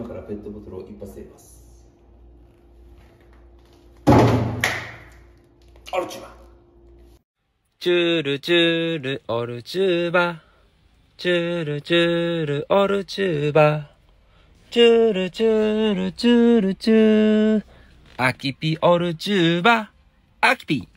今からペットボトルを一発で入れますオルチューバチュールチュールオルチューバチュールチュールオルチューバチュールチュールチュールチューアキピオルチューバアキピ